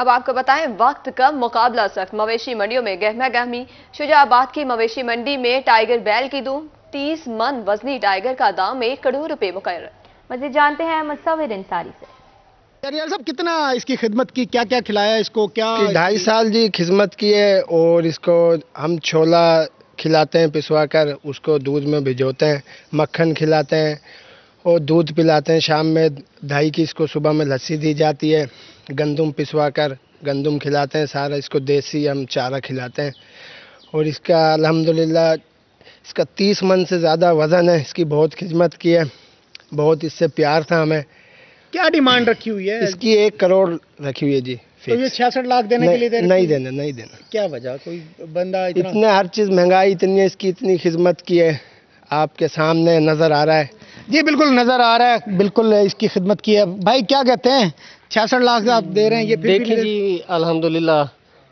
अब आपको बताएं वक्त कम मुकाबला सख्त मवेशी मंडियों में गहमा गहमी शुजाबाद की मवेशी मंडी में टाइगर बैल की दूम तीस मन वजनी टाइगर का दाम एक करोड़ रुपए मुकर मजीद जानते हैं मुसविर इंसारी से यार साहब कितना इसकी खिदमत की क्या क्या खिलाया इसको क्या ढाई साल जी खिदमत की है और इसको हम छोला खिलाते हैं पिसवा कर उसको दूध में भिजोते हैं मक्खन खिलाते हैं और दूध पिलाते हैं शाम में ढाई की इसको सुबह में लस्सी दी जाती है गंदम पिसवा कर गंदम खिलाते हैं सारा इसको देसी हम चारा खिलाते हैं और इसका अल्हम्दुलिल्लाह इसका तीस मन से ज़्यादा वज़न है इसकी बहुत खिदमत की है बहुत इससे प्यार था हमें क्या डिमांड रखी हुई है इसकी एक करोड़ रखी हुई है जी तो ये छियासठ लाख देने के लिए नहीं देना नहीं देना क्या वजह कोई बंदा इतना, इतने हर चीज़ महंगाई इतनी है इसकी इतनी खिदमत की है आपके सामने नज़र आ रहा है जी बिल्कुल नज़र आ रहा है बिल्कुल इसकी खिदमत की है भाई क्या कहते हैं छियासठ लाख आप दे रहे हैं ये फिर देखिए जी अल्हम्दुलिल्लाह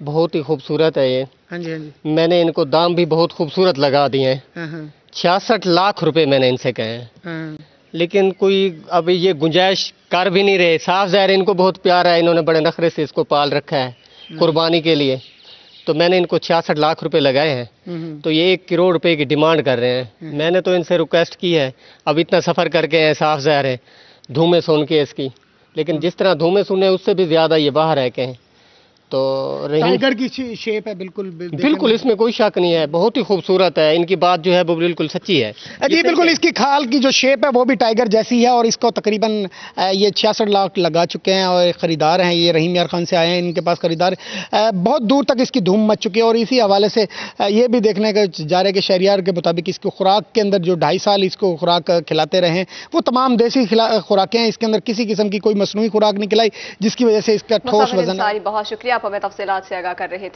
बहुत ही खूबसूरत है ये हाँ जी हाँ जी मैंने इनको दाम भी बहुत खूबसूरत लगा दिए हैं हाँ, हाँ। छियासठ लाख रुपए मैंने इनसे कहे हैं हाँ। लेकिन कोई अभी ये गुंजाइश कर भी नहीं रहे साफ जाहिर इनको बहुत प्यार है इन्होंने बड़े नखरे से इसको पाल रखा है कुर्बानी के लिए तो मैंने इनको छियासठ लाख रुपए लगाए हैं हम्म। तो ये एक करोड़ रुपए की डिमांड कर रहे हैं हम्म। मैंने तो इनसे रिक्वेस्ट की है अब इतना सफ़र करके हैं साफ जहर है धूमे सोन के इसकी लेकिन हम्म। जिस तरह धूमे सुने उससे भी ज़्यादा ये बाहर है कहें तो टाइगर की शेप है बिल्कुल बिल्कुल इसमें कोई शक नहीं है बहुत ही खूबसूरत है इनकी बात जो है वो बिल्कुल सच्ची है जी बिल्कुल इसकी खाल की जो शेप है वो भी टाइगर जैसी है और इसको तकरीबन ये छियासठ लाख लगा चुके हैं और ख़रीदार हैं ये रहीम यार खान से आए हैं इनके पास ख़रीदार बहुत दूर तक इसकी धूम मच चुकी है और इसी हवाले से ये भी देखने का जा रहे कि शहरियार के मुताबिक इसकी खुराक के अंदर जो ढाई साल इसको खुराक खिलाते रहे वो तमाम देसी खुराकें हैं इसके अंदर किसी किस्म की कोई मसनू खुराक नहीं खिलाई जिसकी वजह से इसका ठोस वजन बहुत शुक्रिया आप हमें तफसीत से आगाह कर रहे थे